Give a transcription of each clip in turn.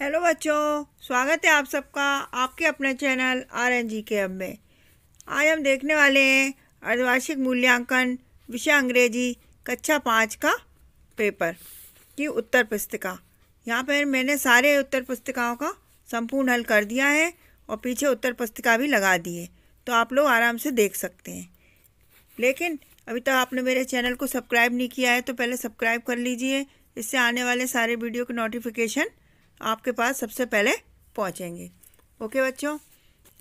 Hello बच्चों स्वागत है आप सबका आपके अपने चैनल आर एन जी के एम में आज हम देखने वाले हैं अर्धवार्षिक मूल्यांकन विषय अंग्रेजी कक्षा पाँच का पेपर की उत्तर पुस्तिका यहाँ पर मैंने सारे उत्तर पुस्तिकाओं का संपूर्ण हल कर दिया है और पीछे उत्तर पुस्तिका भी लगा दी है तो आप लोग आराम से देख सकते हैं लेकिन अभी तक आपने मेरे चैनल को सब्सक्राइब नहीं किया है तो पहले सब्सक्राइब कर लीजिए इससे आने वाले सारे वीडियो के नोटिफिकेशन आपके पास सबसे पहले पहुँचेंगे ओके बच्चों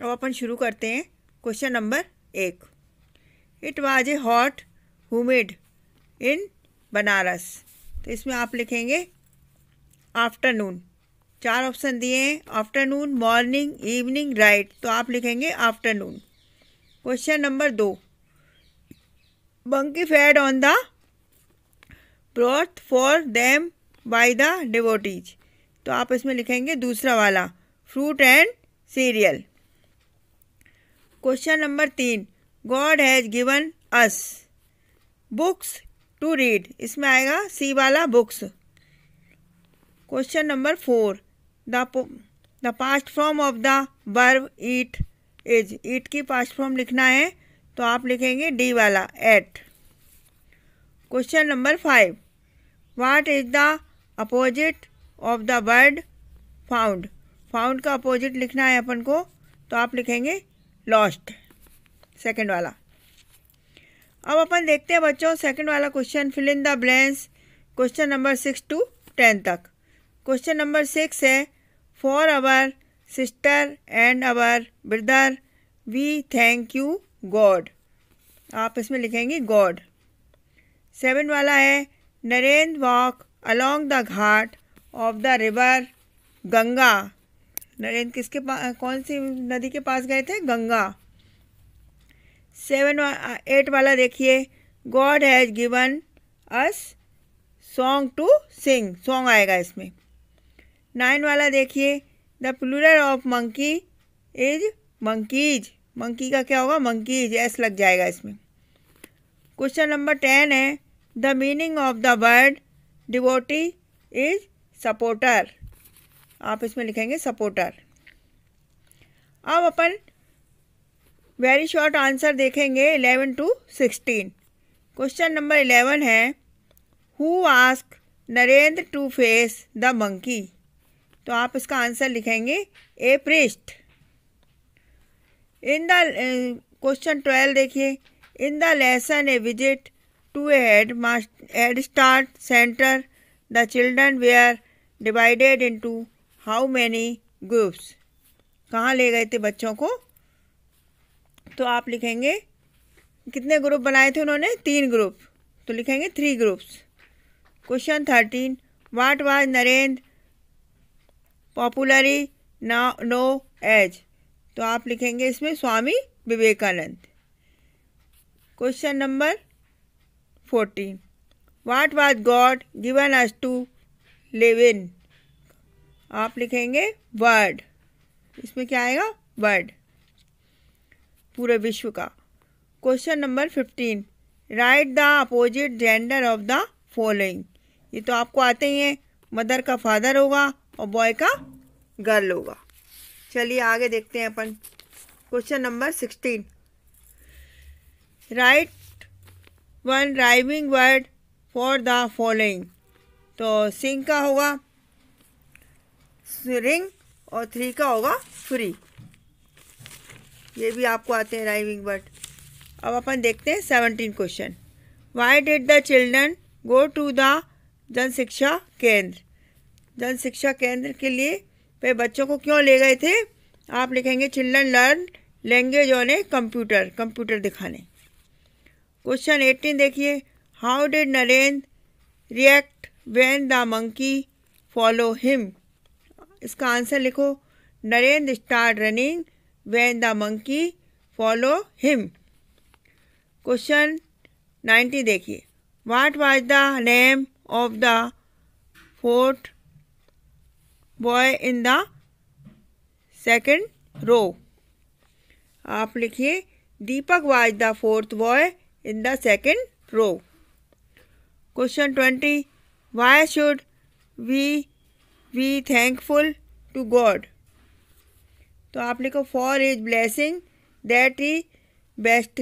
अब अपन शुरू करते हैं क्वेश्चन नंबर एक it was a hot humid in Banaras तो इसमें आप लिखेंगे आफ्टरनून चार ऑप्शन दिए हैं आफ्टरनून मॉर्निंग इवनिंग राइट तो आप लिखेंगे आफ्टरनून क्वेश्चन नंबर दो monkey fed on the broth for them by the devotees तो आप इसमें लिखेंगे दूसरा वाला fruit and cereal question number तीन God has given us books to read इसमें आएगा सी वाला books question number four the the past form of the verb eat is eat की पास्ट फॉर्म लिखना है तो आप लिखेंगे डी वाला ate question number five what is the opposite of the word found found का opposite लिखना है अपन को तो आप लिखेंगे लॉस्ट सेकंड वाला अब अपन देखते हैं बच्चों सेकंड वाला question fill in the blanks question number six two ten तक क्वेश्चन नंबर सिक्स है for our sister and our brother we thank you God आप इसमें लिखेंगे गॉड सेवन वाला है Narendra walk along the ghat of the river Ganga Narendra किसके पास कौन सी नदी के पास गए थे गंगा सेवन एट वाला देखिए God has given us song to sing song आएगा इसमें नाइन वाला देखिए the plural of monkey is monkeys monkey का क्या होगा मंकीज एस लग जाएगा इसमें क्वेश्चन नंबर टेन है the meaning of the word devotee is supporter आप इसमें लिखेंगे सपोर्टर अब अपन वेरी शॉर्ट आंसर देखेंगे eleven to sixteen question number eleven है who ask Narendra to face the monkey तो आप इसका आंसर लिखेंगे a priest in the question twelve देखिए in the lesson a visit to a head head start centre the children were divided into how many groups कहाँ ले गए थे बच्चों को तो आप लिखेंगे कितने ग्रुप बनाए थे उन्होंने तीन ग्रुप तो लिखेंगे three groups question thirteen what was Narendra popularly ना नो एज तो आप लिखेंगे इसमें Swami Vivekananda question number fourteen what was God given us to in आप लिखेंगे वर्ड इसमें क्या आएगा वर्ड पूरे विश्व का question number fifteen write the opposite gender of the following ये तो आपको आते ही हैं मदर का फादर होगा और बॉय का गर्ल होगा चलिए आगे देखते हैं अपन question number sixteen write one rhyming word for the following तो सिंह का होगा रिंग और थ्री का होगा फ्री ये भी आपको आते हैं राइविंग बर्ड अब अपन देखते हैं seventeen question why did the children go to the Jan Shiksha केंद्र जन शिक्षा केंद्र के लिए वे बच्चों को क्यों ले गए थे आप लिखेंगे children learn language on a computer computer दिखाने क्वेश्चन एट्टीन देखिए how did Narendra react when the monkey follow him इसका आंसर लिखो Narendra start running when the monkey follow him question ninety देखिए what was the name of the fourth boy in the second row आप लिखिए Deepak was the fourth boy in the second row question twenty Why should we be thankful to God? तो आप लिखो for is blessing that he best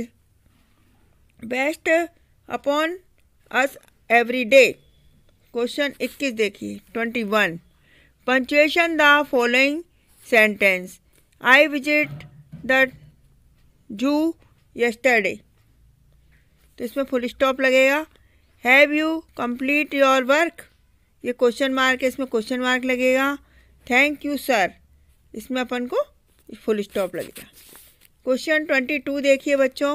best upon us every day question इक्कीस देखिए twenty one punctuation the following sentence I visit the zoo yesterday तो इसमें full stop लगेगा have you complete your work ये question mark है इसमें question mark लगेगा thank you sir इसमें अपन को फुल स्टॉप लगेगा क्वेश्चन ट्वेंटी टू देखिए बच्चों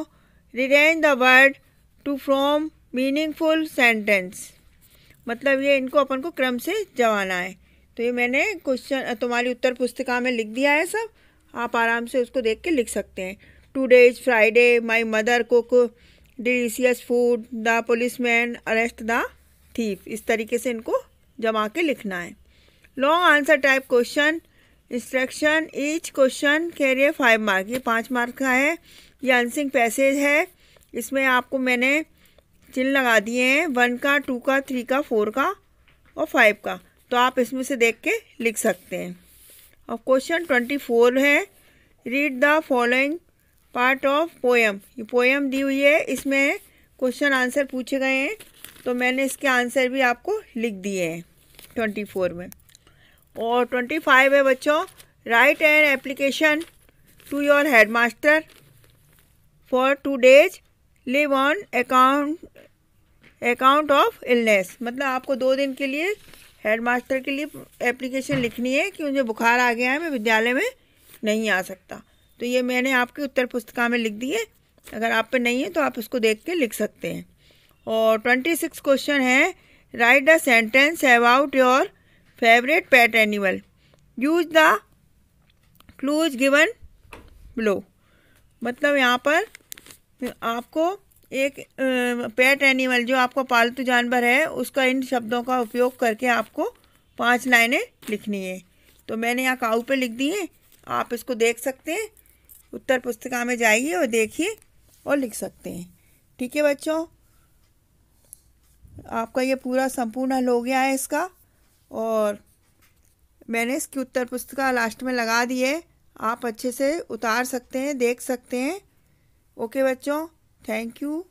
rearrange the word to from meaningful sentence मतलब ये इनको अपन को क्रम से जवाना है तो ये मैंने क्वेश्चन तुम्हारी उत्तर पुस्तिका में लिख दिया है सब आप आराम से उसको देख के लिख सकते हैं today's Friday my mother cook delicious food the police man arrest the thief इस तरीके से इनको जमा के लिखना है long answer type question instruction each question कह रही है फाइव मार्क ये पाँच मार्क का है ये आंसिंग पैसेज है इसमें आपको मैंने चिन्ह लगा दिए हैं वन का टू का थ्री का फोर का और फाइव का तो आप इसमें से देख के लिख सकते हैं और क्वेश्चन ट्वेंटी फोर है read the following part of poem ये पोएम दी हुई है इसमें क्वेश्चन आंसर पूछे गए हैं तो मैंने इसके आंसर भी आपको लिख दिए हैं ट्वेंटी फोर में और ट्वेंटी फाइव है बच्चों write an application to your head master for two days leave on account account of illness मतलब आपको दो दिन के लिए हेड मास्टर के लिए एप्लीकेशन लिखनी है कि मुझे बुखार आ गया है मैं विद्यालय में नहीं आ सकता तो ये मैंने आपकी उत्तर पुस्तिका में लिख दी है अगर आप पे नहीं है तो आप इसको देख के लिख सकते हैं और ट्वेंटी सिक्स क्वेश्चन है write the sentence about your favourite pet animal use the clues given below मतलब यहाँ पर आपको एक पेट एनिमल जो आपका पालतू जानवर है उसका इन शब्दों का उपयोग करके आपको पांच लाइनें लिखनी है तो मैंने यहाँ काऊ पे लिख दी है आप इसको देख सकते हैं उत्तर पुस्तिका में जाइए और देखिए और लिख सकते हैं ठीक है बच्चों आपका ये पूरा संपूर्ण हल हो गया है इसका और मैंने इसकी उत्तर पुस्तिका लास्ट में लगा दी है आप अच्छे से उतार सकते हैं देख सकते हैं ओके बच्चों थैंक यू